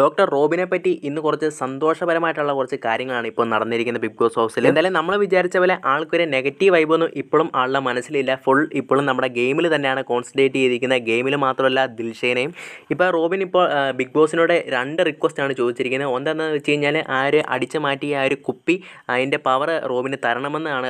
doctor റോബിനെ പറ്റി ഇന്ന് കുറച്ച് സന്തോഷപരമായിട്ടുള്ള കുറച്ച് കാര്യങ്ങളാണ് ഇപ്പോൾ നടന്നിരിക്കുന്ന ബിഗ് ബോസ് ഹൗസിൽ എന്തായാലും നമ്മൾ വിചാരിച്ച പോലെ ആൾക്കൊരു നെഗറ്റീവ് വൈബൊന്നും ഇപ്പോഴും ആളുടെ മനസ്സിലില്ല ഫുൾ ഇപ്പോഴും നമ്മുടെ ഗെയിമിൽ തന്നെയാണ് കോൺസെൻട്രേറ്റ് ചെയ്തിരിക്കുന്നത് ഗെയിമിൽ മാത്രമല്ല ദിൽഷേനയും ഇപ്പോൾ റോബിൻ ഇപ്പോൾ ബിഗ് ബോസിനോട് രണ്ട് റിക്വസ്റ്റാണ് ചോദിച്ചിരിക്കുന്നത് ഒന്നെന്ന് വെച്ച് കഴിഞ്ഞാൽ ആ ഒരു അടിച്ചു മാറ്റിയ ആ ഒരു കുപ്പി അതിൻ്റെ പവർ റോബിന് തരണമെന്നാണ്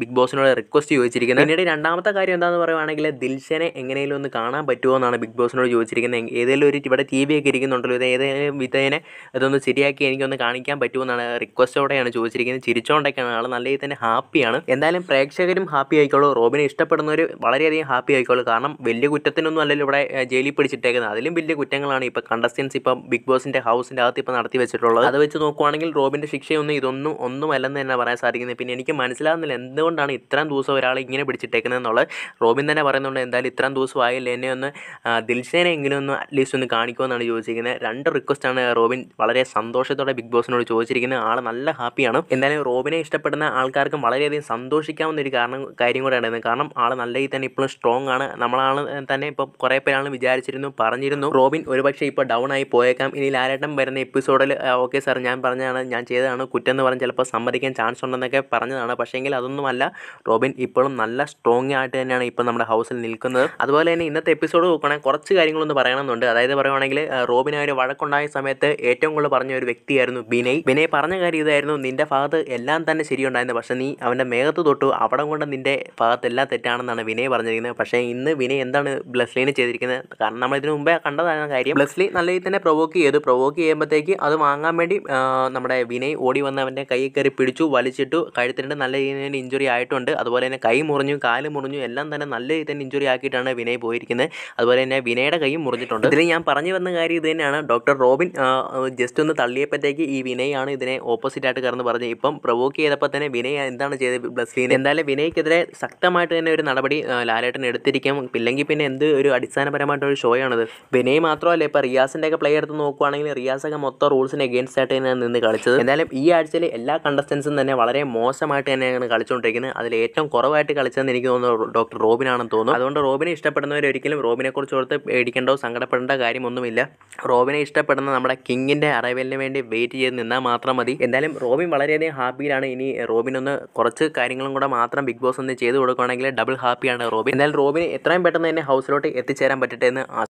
ബിഗ് ബോസിനോട് റിക്വസ്റ്റ് ചോദിച്ചിരിക്കുന്നത് പിന്നീട് രണ്ടാമത്തെ കാര്യം എന്താണെന്ന് പറയുവാണെങ്കിൽ ദിൽഷനെ എങ്ങനെയെങ്കിലും ഒന്ന് കാണാൻ പറ്റുമോ എന്നാണ് ബിഗ് ബോസിനോട് ചോദിച്ചിരിക്കുന്നത് ഏതെങ്കിലും ഒരു ഇവിടെ ടി വി ഒക്കെ ഇരിക്കുന്നുണ്ടല്ലോ ഇത് ഏത് വിധേനെ അതൊന്ന് ശരിയാക്കി എനിക്കൊന്ന് കാണിക്കാൻ പറ്റുമെന്നാണ് റിക്വസ്റ്റോടെയാണ് ചോദിച്ചിരിക്കുന്നത് ചിരിച്ചോണ്ടൊക്കെയാണ് ആൾ നല്ല രീതിയിൽ തന്നെ ഹാപ്പിയാണ് എന്തായാലും പ്രേക്ഷകരും ഹാപ്പി ആയിക്കോളൂ റോബിനെ ഇഷ്ടപ്പെടുന്നവർ വളരെയധികം ഹാപ്പി ആയിക്കോളൂ കാരണം വലിയ കുറ്റത്തിനൊന്നും അല്ലല്ലോ ഇവിടെ ജയിലിൽ പിടിച്ചിട്ടേക്കുന്നത് അതിലും വലിയ കുറ്റങ്ങളാണ് ഇപ്പോൾ കണ്ടസ്റ്റൻസ് ഇപ്പോൾ ബിഗ് ബോസിൻ്റെ ഹൗസിൻ്റെ അകത്ത് ഇപ്പോൾ നടത്തി വെച്ചിട്ടുള്ളത് അത് വെച്ച് നോക്കുവാണെങ്കിൽ റോബിൻ്റെ ശിക്ഷയൊന്നും ഇതൊന്നും അല്ലെന്ന് തന്നെ പറയാൻ സാധിക്കുന്നത് പിന്നെ എനിക്ക് മനസ്സിലാകുന്നില്ല എന്തുകൊണ്ടാണ് ഇത്രയും ദിവസം ഒരാളെ ഇങ്ങനെ പിടിച്ചിട്ടേക്കുന്നത് എന്നുള്ളത് റോബിൻ തന്നെ പറയുന്നുണ്ട് എന്തായാലും ഇത്രയും ദിവസം ആയില്ല എന്നെ ഒന്ന് ദിൽഷേനെ എങ്കിലും ഒന്ന് അറ്റ്ലീസ്റ്റ് ഒന്ന് കാണിക്കുമെന്നാണ് ചോദിച്ചിരിക്കുന്നത് രണ്ട് റിക്വസ്റ്റാണ് റോബിൻ വളരെ സന്തോഷത്തോടെ ബിഗ് ബോസിനോട് ചോദിച്ചിരിക്കുന്നത് ആൾ നല്ല ഹാപ്പിയാണ് എന്തായാലും റോബിനെ ഇഷ്ടപ്പെടുന്ന ആൾക്കാർക്കും വളരെയധികം സന്തോഷിക്കാവുന്ന ഒരു കാരണം കാര്യം കൂടെ ഉണ്ടായിരുന്നു കാരണം ആൾ നല്ല രീതിയിൽ തന്നെ ഇപ്പോഴും സ്ട്രോങ് ആണ് നമ്മളാൾ തന്നെ ഇപ്പോൾ കുറേ പേരാണ് വിചാരിച്ചിരുന്നു പറഞ്ഞിരുന്നു റോബിൻ ഒരുപക്ഷെ ഇപ്പോൾ ഡൗൺ ആയി പോയേക്കാം ഇനി ലാരേട്ടം വരുന്ന എപ്പിസോഡിൽ ഓക്കെ സാർ ഞാൻ പറഞ്ഞതാണ് ഞാൻ ചെയ്തതാണ് കുറ്റം എന്ന് പറഞ്ഞ് ചിലപ്പോൾ സമ്മതിക്കാൻ ചാൻസ് ഉണ്ടെന്നൊക്കെ പറഞ്ഞതാണ് പക്ഷേങ്കിൽ അതൊന്നുമല്ല റോബിൻ ഇപ്പോഴും നല്ല സ്ട്രോങ് ആയിട്ട് തന്നെയാണ് ഇപ്പോൾ നമ്മുടെ ഹൗസിൽ നിൽക്കുന്നത് അതുപോലെ തന്നെ ഇന്നത്തെ എപ്പിസോഡ് നോക്കുകയാണെങ്കിൽ കുറച്ച് കാര്യങ്ങളൊന്നും പറയണമെന്നുണ്ട് അതായത് പറയുകയാണെങ്കിൽ റോബിനെ ഒരു വഴക്കുണ്ട് ഉണ്ടായ സമയത്ത് ഏറ്റവും കൂടുതൽ പറഞ്ഞ ഒരു വ്യക്തിയായിരുന്നു ബിനയ് ബിനയ് പറഞ്ഞ കാര്യം ഇതായിരുന്നു നിന്റെ ഭാഗത്ത് എല്ലാം തന്നെ ശരിയുണ്ടായിരുന്നു പക്ഷേ നീ അവൻ്റെ മേഘത്ത് തൊട്ടു അവിടെ കൊണ്ട് നിന്റെ ഭാഗത്ത് എല്ലാം തെറ്റാണെന്നാണ് വിനയ് പറഞ്ഞിരിക്കുന്നത് പക്ഷേ ഇന്ന് വിനയ് എന്താണ് ബ്ലസ്ലിനെ ചെയ്തിരിക്കുന്നത് കാരണം നമ്മൾ ഇതിനു മുമ്പേ കണ്ടതാണ് കാര്യം ബ്ലസ്ലി നല്ല രീതിയിൽ തന്നെ പ്രൊവോക്ക് ചെയ്തു പ്രൊവോക്ക് ചെയ്യുമ്പോഴത്തേക്ക് അത് വാങ്ങാൻ വേണ്ടി നമ്മുടെ വിനയ് ഓടി വന്ന് അവൻ്റെ കൈ കയറി പിടിച്ചു വലിച്ചിട്ടു കഴുത്തിൻ്റെ നല്ല രീതിയിൽ ഇഞ്ചുറി ആയിട്ടുണ്ട് അതുപോലെ തന്നെ കൈ മുറിഞ്ഞു കാല് മുറിഞ്ഞു എല്ലാം തന്നെ നല്ല രീതിയിൽ തന്നെ ഇഞ്ചുറി ആക്കിയിട്ടാണ് വിനയ് പോയിരിക്കുന്നത് അതുപോലെ തന്നെ വിനയുടെ കൈയും മുറിഞ്ഞിട്ടുണ്ട് ഇതിൽ ഞാൻ പറഞ്ഞു വന്ന കാര്യം ഇത് തന്നെയാണ് ഡോക്ടർ റോബിൻ ജസ്റ്റ് ഒന്ന് തള്ളിയപ്പോഴത്തേക്ക് ഈ വിനയാണ് ഇതിനെ ഓപ്പോസിറ്റ് ആയിട്ട് കറന്ന് പറഞ്ഞത് ഇപ്പം പ്രൊവോക്ക് ചെയ്തപ്പോൾ തന്നെ വിനയ എന്താണ് ചെയ്തത് ബ്ലസ്ലീൻ എന്തായാലും വിനയ്ക്കെതിരെ ശക്തമായിട്ട് തന്നെ ഒരു നടപടി ലാലേട്ടൻ എടുത്തിരിക്കാം ഇല്ലെങ്കിൽ പിന്നെ എന്ത് ഒരു അടിസ്ഥാനപരമായിട്ടൊരു ഷോയാണത് വിനയ് മാത്രമല്ല ഇപ്പം റിയാസിൻ്റെ ഒക്കെ പ്ലേ എടുത്ത് നോക്കുവാണെങ്കിൽ ഒക്കെ മൊത്തം റൂൾസിന് എഗെയിൻസ്റ്റ് ആയിട്ട് തന്നെയാണ് നിന്ന് കളിച്ചത് എന്തായാലും ഈ ആഴ്ചയിൽ എല്ലാ കണ്ടസ്റ്റൻസും തന്നെ വളരെ മോശമായിട്ട് തന്നെയാണ് കളിച്ചുകൊണ്ടിരിക്കുന്നത് അതിൽ ഏറ്റവും കുറവായിട്ട് കളിച്ചതെന്ന് എനിക്ക് തോന്നുന്നു ഡോക്ടർ റോബിനാണെന്ന് തോന്നുന്നു അതുകൊണ്ട് റോബിനെ ഇഷ്ടപ്പെടുന്നവരൊരിക്കലും റോബിനെക്കുറിച്ച് ഓർത്ത് പേടിക്കേണ്ടോ സങ്കടപ്പെടേണ്ട കാര്യമൊന്നുമില്ല റോബിനെ ഇഷ്ടപ്പെടുന്ന പെട്ടെന്ന് നമ്മുടെ കിങ്ങിൻ്റെ അറൈവലിന് വേണ്ടി വെയിറ്റ് ചെയ്ത് നിന്നാൽ മാത്രം മതി എന്തായാലും റോബിൻ വളരെയധികം ഹാപ്പിയിലാണ് ഇനി റോബിൻ ഒന്ന് കുറച്ച് കാര്യങ്ങളും കൂടെ മാത്രം ബിഗ് ബോസ് ഒന്ന് ചെയ്ത് കൊടുക്കുകയാണെങ്കിൽ ഡബിൾ ഹാപ്പിയാണ് റോബിൻ എന്തായാലും റോബിന് എത്രയും പെട്ടെന്ന് തന്നെ ഹൗസിലോട്ട് എത്തിച്ചേരാൻ പറ്റട്ടെ എന്ന്